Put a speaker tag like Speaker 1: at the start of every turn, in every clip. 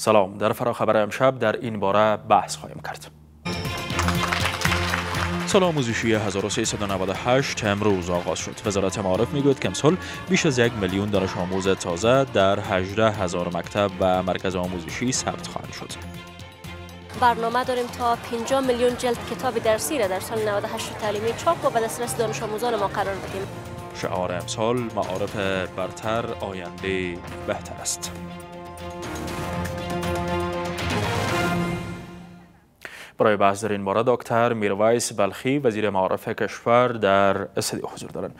Speaker 1: سلام در فراخبر امشب در این باره بحث خواهیم کرد سال آموزشی 1398 امروز آغاز شد. وزارت معارف گوید که امسال بیش از یک میلیون دانش آموز تازه در 18 هزار مکتب و مرکز آموزشی ثبت خواهند شد.
Speaker 2: برنامه داریم تا 50 میلیون جلد کتاب درسی را در سال 98 تعلیمی چاپ و به دسترس دانش آموزان ما قرار بدیم.
Speaker 1: شعار امسال معارف برتر آینده بهتر است. برای بحث در این دکتر میرویس بلخی وزیر معارف کشور در استدیو حضور دارن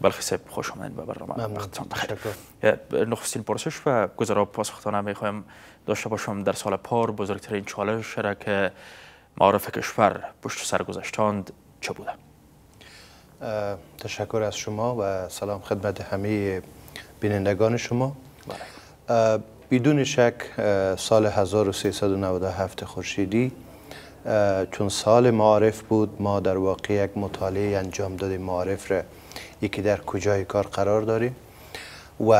Speaker 1: بلخی صاحب خوش آمدین به برنامه وقتتان بخیر نخستین پرسش و گزارا پاسختانه میخوایم داشته باشم در سال پار بزرگترین چالش را که معارف کشور پشت سر چه بوده
Speaker 2: تشکر از شما و سلام خدمت همه بینندگان شما بله. بدون شک سال 1397 خورشیدی چون سال معارف بود ما در واقع یک مطالعه انجام دادیم معارف را یکی در کجای کار قرار داریم و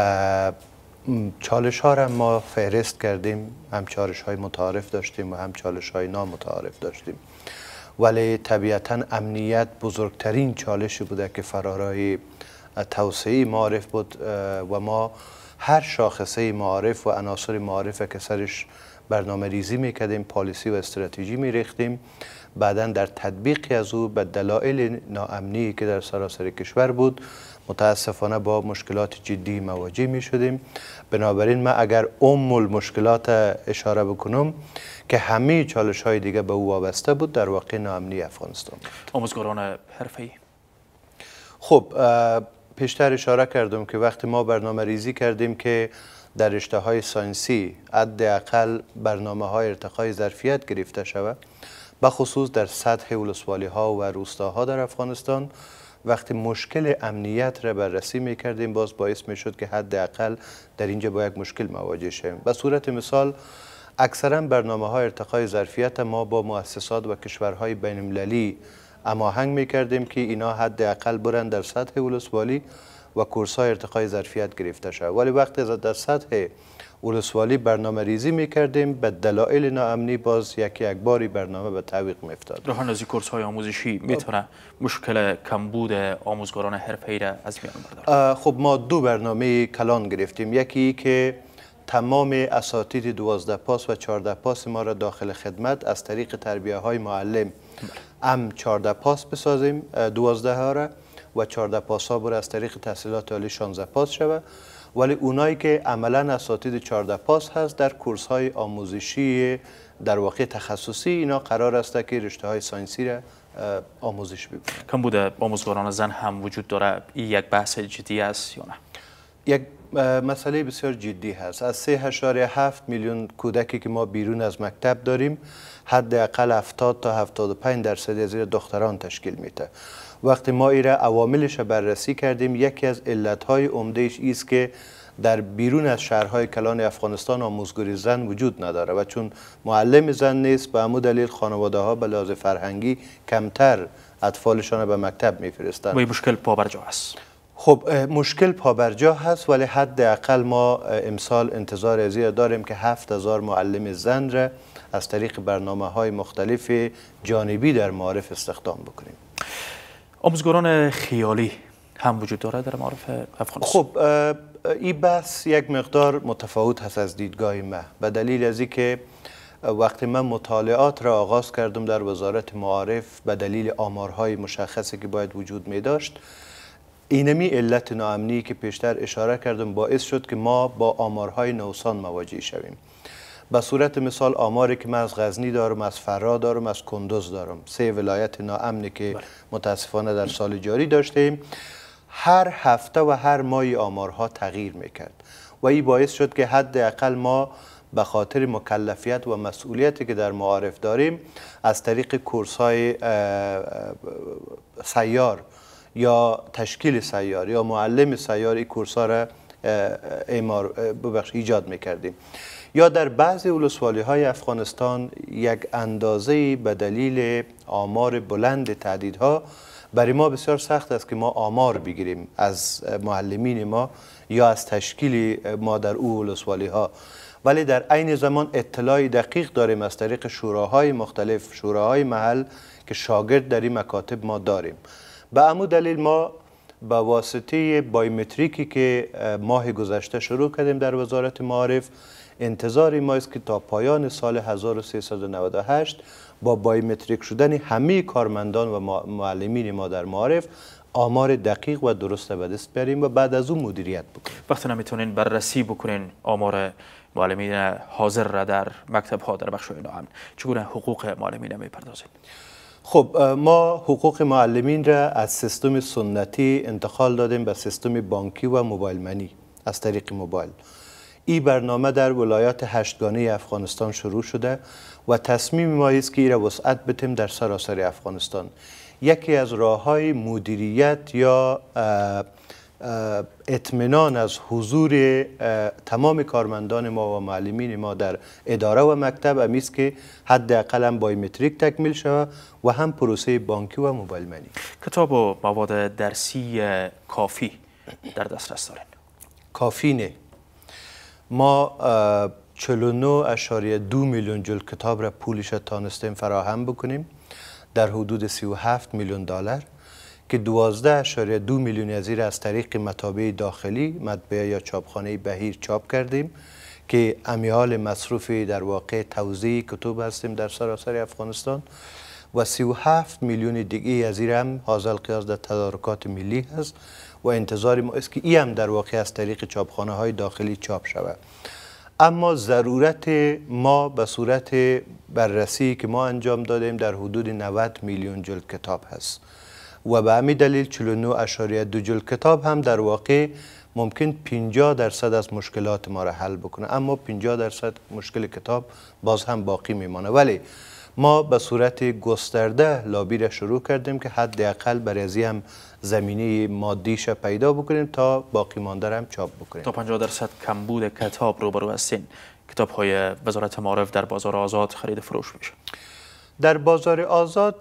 Speaker 2: چالش ها را ما فهرست کردیم هم چالش های متعارف داشتیم و هم چالش های نامتعارف داشتیم ولی طبیعتا امنیت بزرگترین چالشی بوده که فرارای توسعه معارف بود و ما هر شاخصه معارف و عناصر معارف که سرش برنامه ریزی میکردیم پالیسی و استراتژی میریختیم بعدا در تطبیقی از او به دلایل ناامنی که در سراسر کشور بود متاسفانه با مشکلات جدی مواجه می شدیم بنابراین من اگر ام مشکلات اشاره بکنم که همه چالش های دیگه به او وابسته بود در واقع ناامنی افغانستان
Speaker 1: آموزگاران حرفه‌ای
Speaker 2: خب پیشتر اشاره کردم که وقتی ما برنامه ریزی کردیم که در رشته های ساینسی حداقل برنامه های ارتقای ظرفیت گرفته شود به خصوص در سطح ولسوالی ها و روستاها در افغانستان وقتی مشکل امنیت را بررسی می کردیم باز باعث می شد که حداقل در اینجا با یک مشکل مواجه شویم به صورت مثال اکثرا برنامه های ارتقای ظرفیت ما با مؤسسات و کشورهای بین المللی هماهنگ می کردیم که اینا حداقل برند در سطح ولسوالی و کورس های ارتقای ظرفیت گرفته شد ولی وقتی در سطح ولسوالی برنامه ریزی می کردیم به دلایل ناامنی باز یکی یک باری برنامه به تعویق می افتاد
Speaker 1: روحان از کورس های آموزشی میتونه مشکل کمبود آموزگاران حرفه‌ای را از میان
Speaker 2: بدارد؟ خب ما دو برنامه کلان گرفتیم یکی که تمام اساتید دوازده پاس و چارده پاس ما را داخل خدمت از طریق تربیه های معلم هم بله. چارده پاس بسازیم دوازده ها را و 14 پاس ها بر از طریق تحصیلات عالی 16 پاس شوه ولی اونایی که عملا اساتید 14 پاس هست در کورس های آموزشی در واقع تخصصی اینا قرار است که رشته های ساینسی را آموزش ببینن
Speaker 1: کم بوده آموزگاران زن هم وجود داره این یک بحث جدی است یا نه
Speaker 2: یک مسئله بسیار جدی هست از 3.7 میلیون کودکی که ما بیرون از مکتب داریم حداقل 70 تا 75 درصد از دختران تشکیل میده وقتی ما ایره عواملش را بررسی کردیم یکی از علتهای امدهش ایست که در بیرون از شهرهای کلان افغانستان آموزگاری زن وجود نداره و چون معلم زن نیست به امو دلیل خانواده ها به لحاظ فرهنگی کمتر اطفالشان به مکتب میفرستند. و مشکل پابرجا هست خب مشکل پابرجا هست ولی حد اقل ما امسال انتظار از داریم که هفت هزار معلم زن را از طریق برنامه های مختلف جانبی در معارف استخدام بکنیم
Speaker 1: آموزگاران خیالی هم وجود داره در معارف افغانستان
Speaker 2: خب این بحث یک مقدار متفاوت هست از دیدگاه ما به دلیل از که وقتی من مطالعات را آغاز کردم در وزارت معارف به دلیل آمارهای مشخصی که باید وجود می داشت اینمی علت ناامنی که پیشتر اشاره کردم باعث شد که ما با آمارهای نوسان مواجه شویم به صورت مثال آماری که من از غزنی دارم از فرا دارم از کندوز دارم سه ولایت ناامنی که بله. متاسفانه در سال جاری داشتیم هر هفته و هر ماه آمارها تغییر میکرد و این باعث شد که حداقل ما به خاطر مکلفیت و مسئولیتی که در معارف داریم از طریق کورس های سیار یا تشکیل سیار یا معلم سیار این کورس ها را ایجاد میکردیم یا در بعضی ولسوالی های افغانستان یک اندازه به دلیل آمار بلند تعدیدها برای ما بسیار سخت است که ما آمار بگیریم از معلمین ما یا از تشکیل ما در او ها ولی در عین زمان اطلاع دقیق داریم از طریق شوراهای مختلف شوراهای محل که شاگرد در این مکاتب ما داریم به امو دلیل ما به واسطه بایومتریکی که ماه گذشته شروع کردیم در وزارت معارف انتظار ما است که تا پایان سال 1398 با بایومتریک شدن همه کارمندان و معلمین ما در معارف آمار دقیق و درست به دست بریم و بعد از اون مدیریت بکنیم
Speaker 1: وقتی نمیتونین بررسی بکنین آمار معلمین حاضر را در مکتب ها در بخش ناامن چگونه حقوق
Speaker 2: معلمین میپردازید خب ما حقوق معلمین را از سیستم سنتی انتقال دادیم به سیستم بانکی و موبایل منی از طریق موبایل این برنامه در ولایات هشتگانه افغانستان شروع شده و تصمیم ما است که این را وسعت بتیم در سراسر افغانستان یکی از راه های مدیریت یا اطمینان از حضور تمام کارمندان ما و معلمین ما در اداره و مکتب است که حداقل هم بایومتریک تکمیل شود و هم پروسه بانکی و موبایل
Speaker 1: کتاب و مواد
Speaker 2: درسی کافی در دسترس دارین کافی نه ما چلونو دو میلیون جلد کتاب را پولش تانستیم فراهم بکنیم در حدود 37 میلیون دلار که 12.2 اشاره دو میلیون از از طریق مطابع داخلی مطبعه یا چاپخانه بهیر چاپ کردیم که امیال مصروفی در واقع توزیع کتب هستیم در سراسر افغانستان و 37 میلیون دیگه از هم حاضر قیاس در تدارکات ملی هست و انتظار ما است که ای هم در واقع از طریق چاپخانه های داخلی چاپ شود اما ضرورت ما به صورت بررسی که ما انجام دادیم در حدود 90 میلیون جلد کتاب هست و به همین دلیل 49 دو جلد کتاب هم در واقع ممکن 50 درصد از مشکلات ما را حل بکنه اما 50 درصد مشکل کتاب باز هم باقی میمانه ولی ما به صورت گسترده لابی را شروع کردیم که حداقل برای هم زمینه مادیش پیدا بکنیم تا باقی مانده هم چاپ بکنیم تا 50 درصد کمبود کتاب
Speaker 1: روبرو هستین کتاب های وزارت معارف در بازار آزاد خرید و فروش میشه
Speaker 2: در بازار آزاد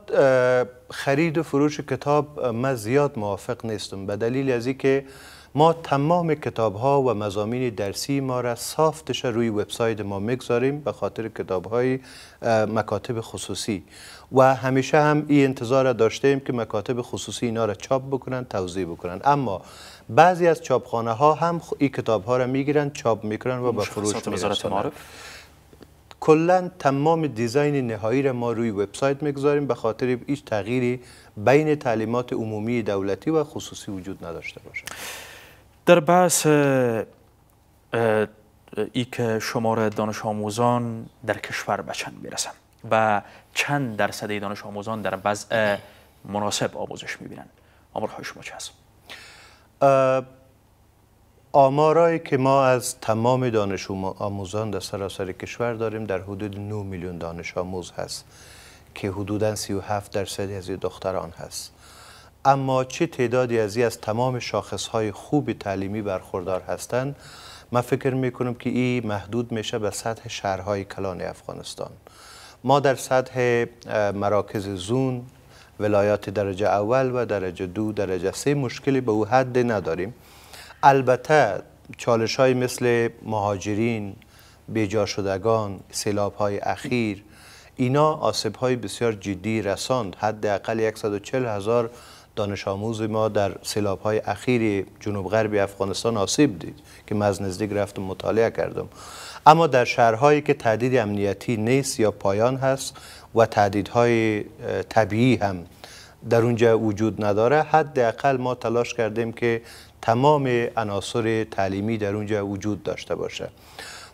Speaker 2: خرید و فروش کتاب ما زیاد موافق نیستم به دلیل از اینکه ما تمام کتاب ها و مزامین درسی ما را صافتش روی وبسایت ما میگذاریم به خاطر کتاب های مکاتب خصوصی و همیشه هم این انتظار را داشتیم که مکاتب خصوصی اینا را چاپ بکنن توضیح بکنن اما بعضی از چاپخانه ها هم این کتاب ها را میگیرن چاپ میکنن و به فروش میرسن کلا تمام دیزاین نهایی را ما روی وبسایت میگذاریم به خاطر هیچ تغییری بین تعلیمات عمومی دولتی و خصوصی وجود نداشته باشه در بحث
Speaker 1: ای که شمار دانش آموزان در کشور به چند میرسن و چند درصد دانش آموزان در وضع مناسب آموزش میبینند آمارهای شما چه
Speaker 2: هست؟ آمارایی که ما از تمام دانش آموزان در سراسر کشور داریم در حدود 9 میلیون دانش آموز هست که حدوداً 37 درصد از دختران هست اما چه تعدادی از از تمام های خوب تعلیمی برخوردار هستند من فکر میکنم که این محدود میشه به سطح شهرهای کلان افغانستان ما در سطح مراکز زون ولایات درجه اول و درجه دو درجه سه مشکلی به او حد نداریم البته چالش های مثل مهاجرین بیجا شدگان سیلاب های اخیر اینا آسیب های بسیار جدی رساند حداقل 140 هزار دانش آموز ما در سیلاب های اخیر جنوب غربی افغانستان آسیب دید که من از نزدیک رفتم مطالعه کردم اما در شهرهایی که تهدید امنیتی نیست یا پایان هست و تهدیدهای طبیعی هم در اونجا وجود نداره حداقل ما تلاش کردیم که تمام عناصر تعلیمی در اونجا وجود داشته باشه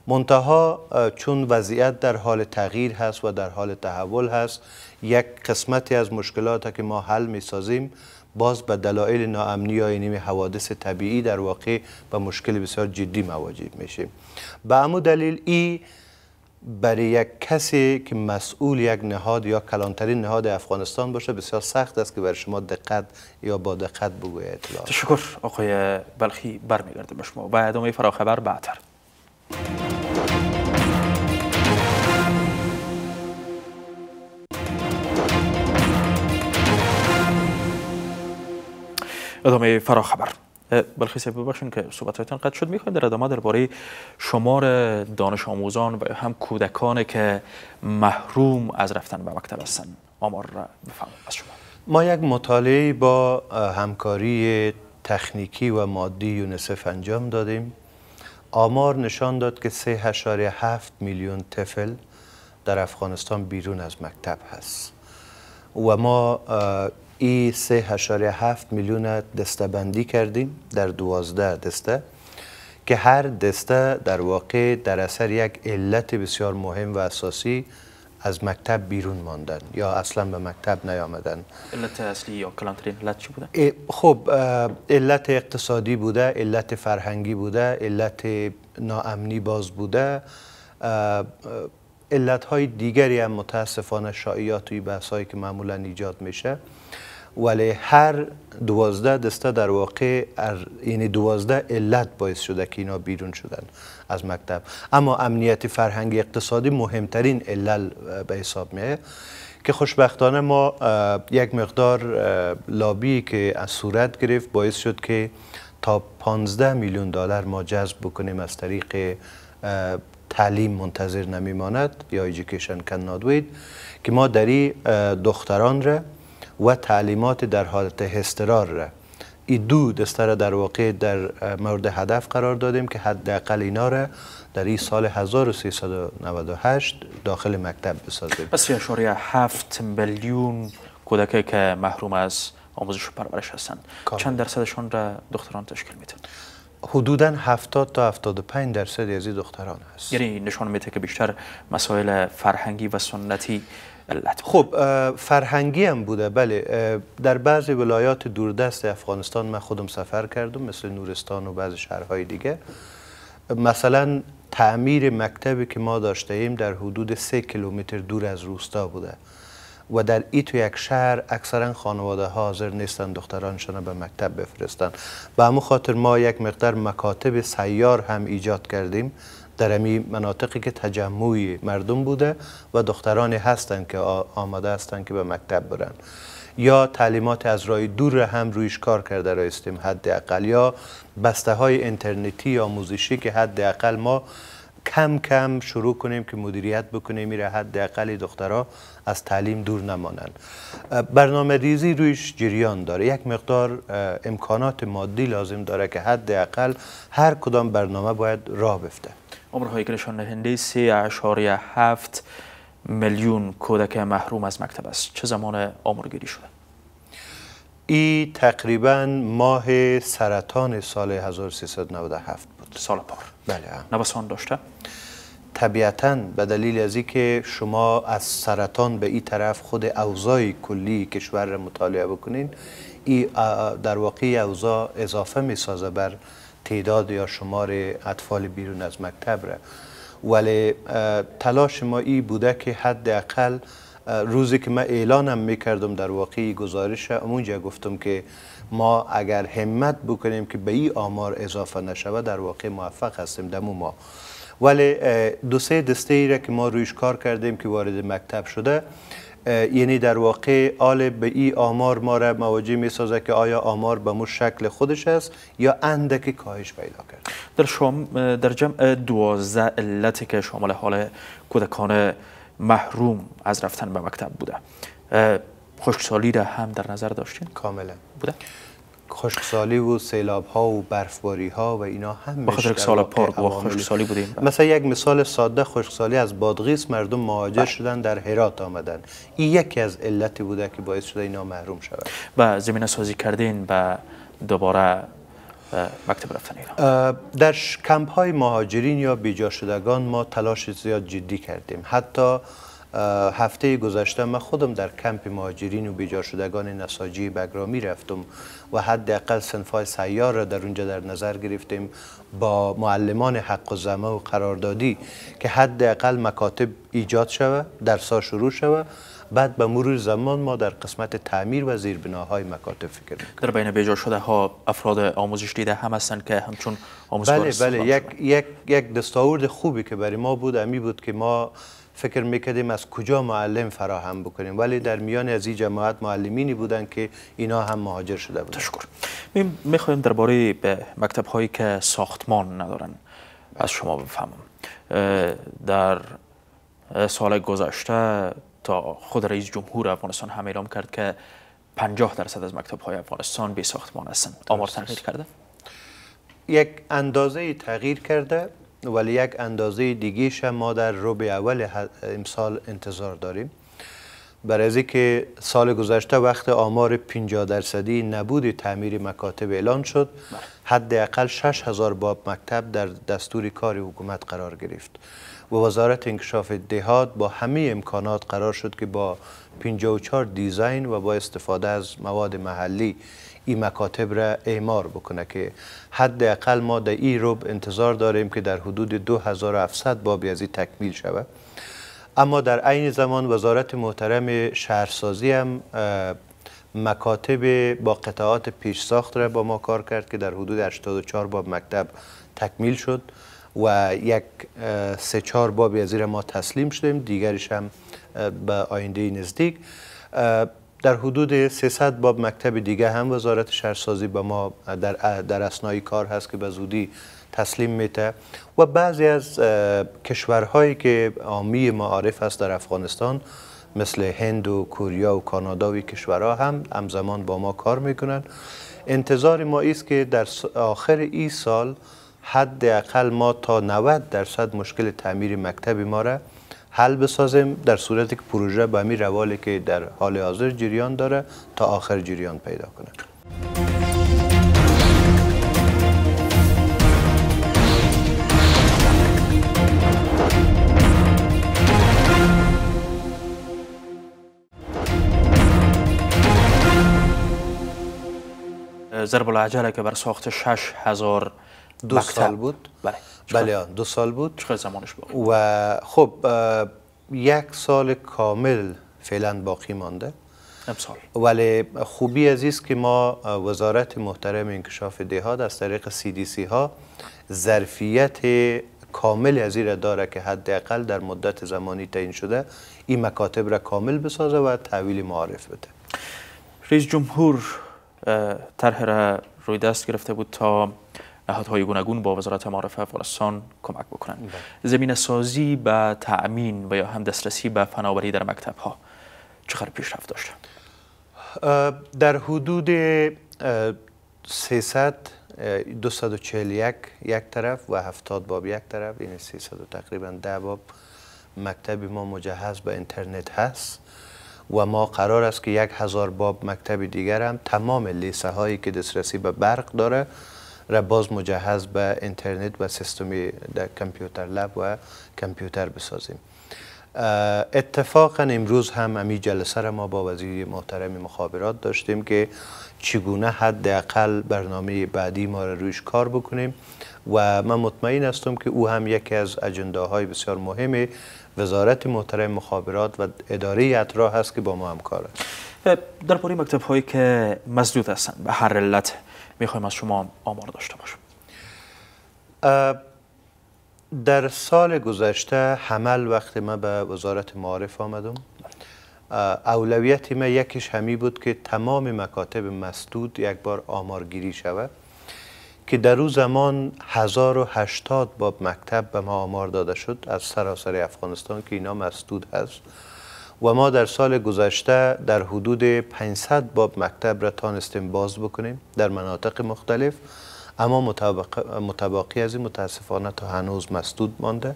Speaker 2: منتها چون وضعیت در حال تغییر هست و در حال تحول هست یک قسمتی از مشکلات که ما حل می سازیم باز به دلایل ناامنی یا یعنی حوادث طبیعی در واقع به مشکل بسیار جدی مواجه میشیم به امو دلیل ای برای یک کسی که مسئول یک نهاد یا کلانترین نهاد افغانستان باشه بسیار سخت است که برای شما دقت یا با دقت بگوید اطلاع تشکر آقای بلخی برمیگردم به شما و ادامه فراخبر بعدتر
Speaker 1: ادامه بلخی بلخیس ببخشین که صحبتهایتان قد شد میخوایم در ادامه درباره شمار دانش آموزان و هم کودکان که محروم از رفتن به مکتب هستن آمار را بفهمم از شما
Speaker 2: ما یک مطالعه با همکاری تکنیکی و مادی یونسف انجام دادیم آمار نشان داد که 3.7 میلیون طفل در افغانستان بیرون از مکتب هست و ما ای هفت میلیون دسته بندی کردیم در 12 دسته که هر دسته در واقع در اثر یک علت بسیار مهم و اساسی از مکتب بیرون ماندن یا اصلا به مکتب نیامدن
Speaker 1: علت اصلی یا کلانترین علت چی
Speaker 2: بوده؟ خب علت اقتصادی بوده، علت فرهنگی بوده، علت ناامنی باز بوده های دیگری هم متاسفانه شایعات توی هایی که معمولا ایجاد میشه ولی هر دوازده دسته در واقع این یعنی دوازده علت باعث شده که اینا بیرون شدن از مکتب اما امنیت فرهنگی اقتصادی مهمترین علل به حساب میه که خوشبختانه ما یک مقدار لابی که از صورت گرفت باعث شد که تا 15 میلیون دلار ما جذب بکنیم از طریق تعلیم منتظر نمیماند یا ایژیکیشن کن که ما در این دختران را و تعلیمات در حالت هسترار را این دو دسته را در واقع در مورد هدف قرار دادیم که حداقل اینا را در این سال 1398 داخل مکتب بسازیم پس 7 میلیون کودکی که محروم از آموزش و پرورش هستند چند
Speaker 1: درصدشان را دختران تشکیل میدن حدودا 70 تا 75 درصد از این
Speaker 2: دختران هست یعنی
Speaker 1: نشان میده که بیشتر مسائل فرهنگی
Speaker 2: و سنتی علت خب فرهنگی هم بوده بله در بعضی ولایات دوردست افغانستان من خودم سفر کردم مثل نورستان و بعض شهرهای دیگه مثلا تعمیر مکتبی که ما داشته ایم در حدود سه کیلومتر دور از روستا بوده و در تو یک شهر اکثرا خانواده ها حاضر نیستن دخترانشان به مکتب بفرستن به همون خاطر ما یک مقدار مکاتب سیار هم ایجاد کردیم در امی مناطقی که تجمعی مردم بوده و دخترانی هستند که آمده هستند که به مکتب برن یا تعلیمات از رای دور هم رویش کار کرده را حد اقل یا بسته های انترنتی یا موزیشی که اقل ما کم کم شروع کنیم که مدیریت بکنیم میره حداقل دخترها از تعلیم دور نمانند برنامه ریزی رویش جریان داره یک مقدار امکانات مادی لازم داره که حداقل هر کدام برنامه باید راه بفته عمرهای کلشان نشان 3.7 میلیون کودک محروم از مکتب است چه زمان گیری شده ای تقریبا ماه سرطان سال 1397 سال بله نوسان داشته طبیعتا به دلیل از که شما از سرطان به این طرف خود اوزای کلی کشور را مطالعه بکنین این در واقع اوضا اضافه می سازه بر تعداد یا شمار اطفال بیرون از مکتب را ولی تلاش ما این بوده که حداقل روزی که من اعلانم میکردم در واقع گزارش اونجا گفتم که ما اگر همت بکنیم که به این آمار اضافه نشود در واقع موفق هستیم دمو ما ولی دو سه دسته ای را که ما رویش کار کردیم که وارد مکتب شده یعنی در واقع آل به این آمار ما را مواجه می سازه که آیا آمار به مشکل شکل خودش است یا اندکی کاهش پیدا کرد در شام در جمع 12
Speaker 1: علت که شامل حال کودکان محروم از رفتن به مکتب بوده.
Speaker 2: خشکسالی را هم در نظر داشتین کاملا بوده خشکسالی و سیلاب ها و برفباری ها و اینا هم بخاطر سال پارک و خشکسالی بودیم مثلا یک مثال ساده خشکسالی از بادغیس مردم مهاجر بله. شدن در هرات آمدن این یکی از علتی بوده که باعث شده اینا محروم شود
Speaker 1: و زمینه سازی کردین و دوباره مکتب
Speaker 2: در کمپ های مهاجرین یا بیجا شدگان ما تلاش زیاد جدی کردیم حتی هفته گذشته من خودم در کمپ مهاجرین و بیجا شدگان نساجی بگرامی رفتم و حداقل سنفای سیار را در اونجا در نظر گرفتیم با معلمان حق و زمه و قراردادی که حداقل مکاتب ایجاد شوه ها شروع شوه بعد به مرور زمان ما در قسمت تعمیر و زیربناهای مکاتب فکر میکنیم
Speaker 1: در بین بیجا شده ها افراد آموزش دیده هم هستند که همچون آموزش بله بله یک,
Speaker 2: یک, یک دستاورد خوبی که برای ما بود امی بود که ما فکر میکردیم از کجا معلم فراهم بکنیم ولی در میان از این جماعت معلمینی بودند که اینا هم مهاجر شده بودن تشکر
Speaker 1: میخوایم درباره مکتب هایی که ساختمان ندارن از شما بفهمم در سال گذشته تا خود رئیس جمهور افغانستان هم اعلام کرد که 50 درصد از مکتب های افغانستان بی ساختمان هستند آمار تغییر کرده
Speaker 2: یک اندازه تغییر کرده ولی یک اندازه دیگیش ما در ربع اول امسال انتظار داریم برای از که سال گذشته وقت آمار 50 درصدی نبود تعمیر مکاتب اعلان شد بله. حداقل 6 هزار باب مکتب در دستور کار حکومت قرار گرفت و وزارت انکشاف دهات با همه امکانات قرار شد که با 54 دیزاین و با استفاده از مواد محلی این مکاتب را اعمار بکنه که حداقل ما در این روب انتظار داریم که در حدود 2700 بابی از این تکمیل شود اما در عین زمان وزارت محترم شهرسازی هم مکاتب با قطعات پیش ساخت را با ما کار کرد که در حدود 84 باب مکتب تکمیل شد و یک سه چهار بابی از ما تسلیم شدیم دیگرش هم به آینده نزدیک در حدود 300 باب مکتب دیگه هم وزارت شهرسازی به ما در, در اسنای کار هست که به زودی تسلیم میته و بعضی از کشورهایی که آمی معارف است در افغانستان مثل هند و کوریا و کانادا و کشورها هم همزمان با ما کار میکنند انتظار ما است که در آخر این سال حداقل ما تا 90 درصد مشکل تعمیر مکتب ما را حل بسازیم در صورتی که پروژه به همین روالی که در حال حاضر جریان داره تا آخر جریان پیدا کنه
Speaker 1: ضرب العجله
Speaker 2: که بر ساخت 6
Speaker 1: هزار بله. بله دو سال بود بله بله دو سال بود زمانش باقی
Speaker 2: و خب یک سال کامل فعلا باقی مانده امسال ولی خوبی است که ما وزارت محترم انکشاف دهات از طریق سی دی سی ها ظرفیت کامل از را داره که حداقل در مدت زمانی تعیین شده این مکاتب را کامل بسازه و تحویل معارف بده رئیس جمهور طرح را
Speaker 1: روی دست گرفته بود تا نهادهای گوناگون با وزارت معارف افغانستان کمک بکنند بله. زمین سازی به تأمین و یا هم دسترسی به فناوری در مکتب ها
Speaker 2: چقدر پیشرفت داشته در حدود 300 241 یک طرف و 70 باب یک طرف این یعنی 300 تقریبا 10 باب مکتب ما مجهز به اینترنت هست و ما قرار است که یک هزار باب مکتب دیگر هم تمام لیسه هایی که دسترسی به برق داره را باز مجهز به اینترنت و سیستمی در کامپیوتر لب و کمپیوتر بسازیم اتفاقا امروز هم امی جلسه را ما با وزیر محترم مخابرات داشتیم که چگونه حداقل برنامه بعدی ما را رویش کار بکنیم و من مطمئن هستم که او هم یکی از های بسیار مهم وزارت محترم مخابرات و اداره اطراح هست که با ما همکار است
Speaker 1: در پوری مکتب هایی که مزدود هستند به هر علت میخوایم از شما آمار داشته باشم
Speaker 2: در سال گذشته حمل وقتی ما به وزارت معارف آمدم اولویت ما یکیش همی بود که تمام مکاتب مسدود یک بار آمارگیری شود که در روز زمان 1080 باب مکتب به ما آمار داده شد از سراسر افغانستان که اینا مسدود هست و ما در سال گذشته در حدود 500 باب مکتب را تانستیم باز بکنیم در مناطق مختلف اما متباقی از این متاسفانه تا هنوز مسدود مانده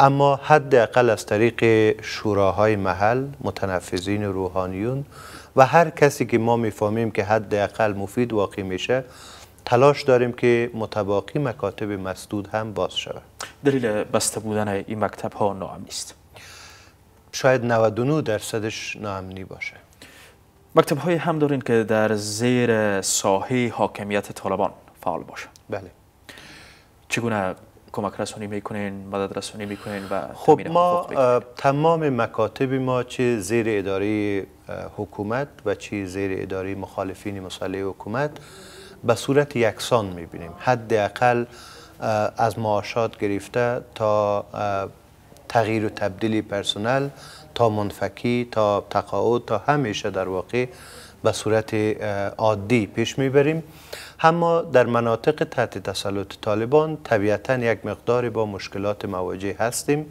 Speaker 2: اما اقل از طریق شوراهای محل متنفذین روحانیون و هر کسی که ما میفهمیم که حداقل مفید واقع میشه تلاش داریم که متباقی مکاتب مسدود هم باز شود دلیل بسته بودن این مکتب ها نامیست. است شاید 99 درصدش
Speaker 1: ناامنی باشه مکتب های هم دارین که در زیر ساحه حاکمیت طالبان فعال باشه بله چگونه کمک رسانی میکنین مدد رسانی میکنین و خب ما
Speaker 2: تمام مکاتب ما چه زیر اداره حکومت و چه زیر اداره مخالفین مصالح حکومت به صورت یکسان میبینیم حداقل از معاشات گرفته تا تغییر و تبدیل پرسنل تا منفکی تا تقاعد تا همیشه در واقع به صورت عادی پیش میبریم اما در مناطق تحت تسلط طالبان طبیعتا یک مقدار با مشکلات مواجه هستیم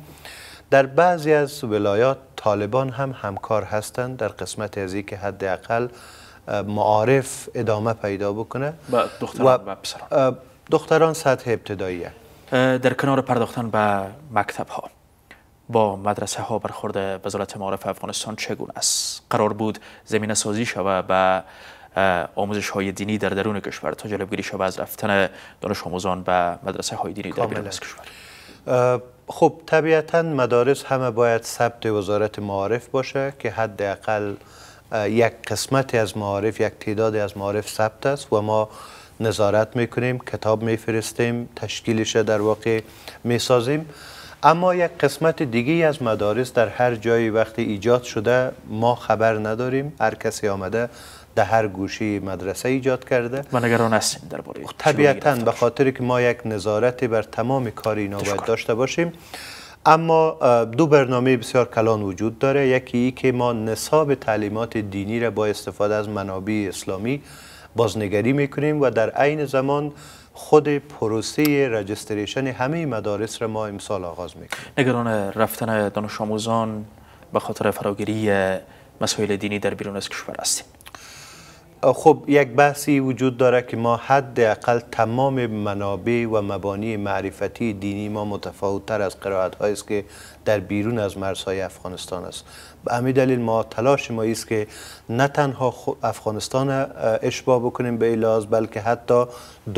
Speaker 2: در بعضی از ولایات طالبان هم همکار هستند در قسمت از که حداقل معارف ادامه پیدا بکنه با دختران و دختران سطح ابتدایی در کنار پرداختن به
Speaker 1: مکتب ها با مدرسه ها برخورد وزارت معارف افغانستان چگون است قرار بود زمینه سازی شود و آموزش های دینی در درون کشور تا گیری شود از رفتن دانش آموزان به مدرسه های دینی در بیرون کشور
Speaker 2: خب طبیعتا مدارس همه باید ثبت وزارت معارف باشه که حداقل یک قسمتی از معارف یک تعدادی از معارف ثبت است و ما نظارت میکنیم کتاب میفرستیم تشکیلش در واقع میسازیم اما یک قسمت دیگه از مدارس در هر جایی وقتی ایجاد شده ما خبر نداریم هر کسی آمده در هر گوشی مدرسه ایجاد کرده و نگران هستیم طبیعتا به خاطر که ما یک نظارت بر تمام کار اینا باید داشته باشیم اما دو برنامه بسیار کلان وجود داره یکی ای که ما نصاب تعلیمات دینی را با استفاده از منابع اسلامی بازنگری میکنیم و در عین زمان خود پروسه رجستریشن همه مدارس را ما امسال آغاز میکنیم
Speaker 1: نگران رفتن دانش آموزان به خاطر فراگیری مسائل دینی در بیرون از کشور هستیم
Speaker 2: خب یک بحثی وجود داره که ما حداقل تمام منابع و مبانی معرفتی دینی ما متفاوت تر از قرائت است که در بیرون از مرزهای افغانستان است به همین دلیل ما تلاش ما است که نه تنها افغانستان اشباع بکنیم به ایلاز بلکه حتی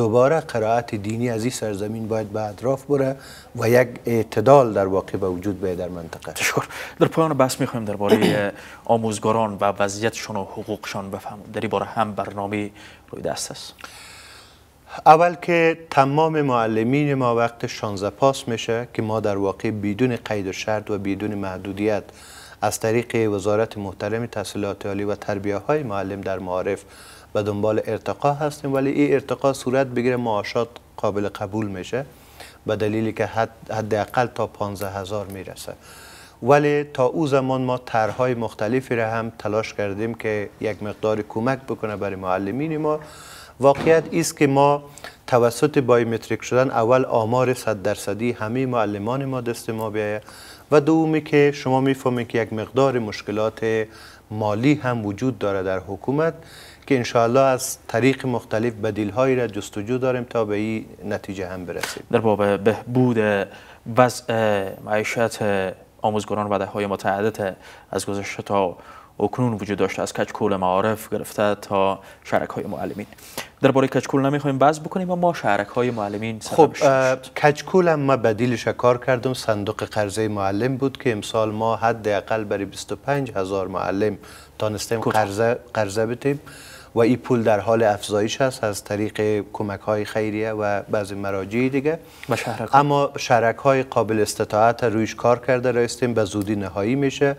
Speaker 2: دوباره قرائت دینی از این سرزمین باید به اطراف بره و یک اعتدال در واقع به وجود بیاید در منطقه تشکر در پایان بس میخوایم درباره آموزگاران
Speaker 1: و وضعیتشان و حقوقشان بفهمیم در باره هم برنامه روی دست
Speaker 2: است اول که تمام معلمین ما وقت 16 پاس میشه که ما در واقع بدون قید و شرط و بدون محدودیت از طریق وزارت محترم تحصیلات عالی و تربیه های معلم در معارف و دنبال ارتقا هستیم ولی این ارتقا صورت بگیره معاشات قابل قبول میشه به دلیلی که حداقل تا 15 هزار میرسه ولی تا او زمان ما طرحهای مختلفی را هم تلاش کردیم که یک مقدار کمک بکنه برای معلمین ما واقعیت است که ما توسط بایومتریک شدن اول آمار صد درصدی همه معلمان ما دست ما بیاید و دومی که شما میفهمید که یک مقدار مشکلات مالی هم وجود داره در حکومت که انشاءالله از طریق مختلف بدیل هایی را جستجو داریم تا به این نتیجه هم برسیم در باب بهبود وضع
Speaker 1: معیشت آموزگاران و های متعدد از گذشته تا اکنون وجود داشته از کچکول معارف گرفته تا شرک های معلمین درباره کچکول
Speaker 2: نمیخوایم بحث بکنیم ما شرک های معلمین خب کچکول هم ما بدیلش کار کردم صندوق قرضه معلم بود که امسال ما حداقل برای 25 هزار معلم تانستیم قرضه قرضه بتیم و این پول در حال افزایش است از طریق کمک های خیریه و بعضی مراجع دیگه شرک. اما شرک های قابل استطاعت رویش کار کرده رایستیم به زودی نهایی میشه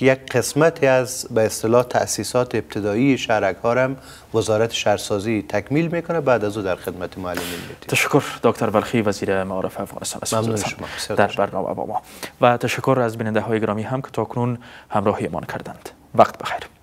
Speaker 2: که یک قسمتی از به اصطلاح تأسیسات ابتدایی شهرک هم وزارت شهرسازی تکمیل میکنه بعد از او در خدمت معلمین میتیم تشکر دکتر ولخی وزیر معارف افغانستان شما در
Speaker 1: برنامه با ما و تشکر از بیننده های گرامی هم که تاکنون همراهی امان کردند وقت بخیر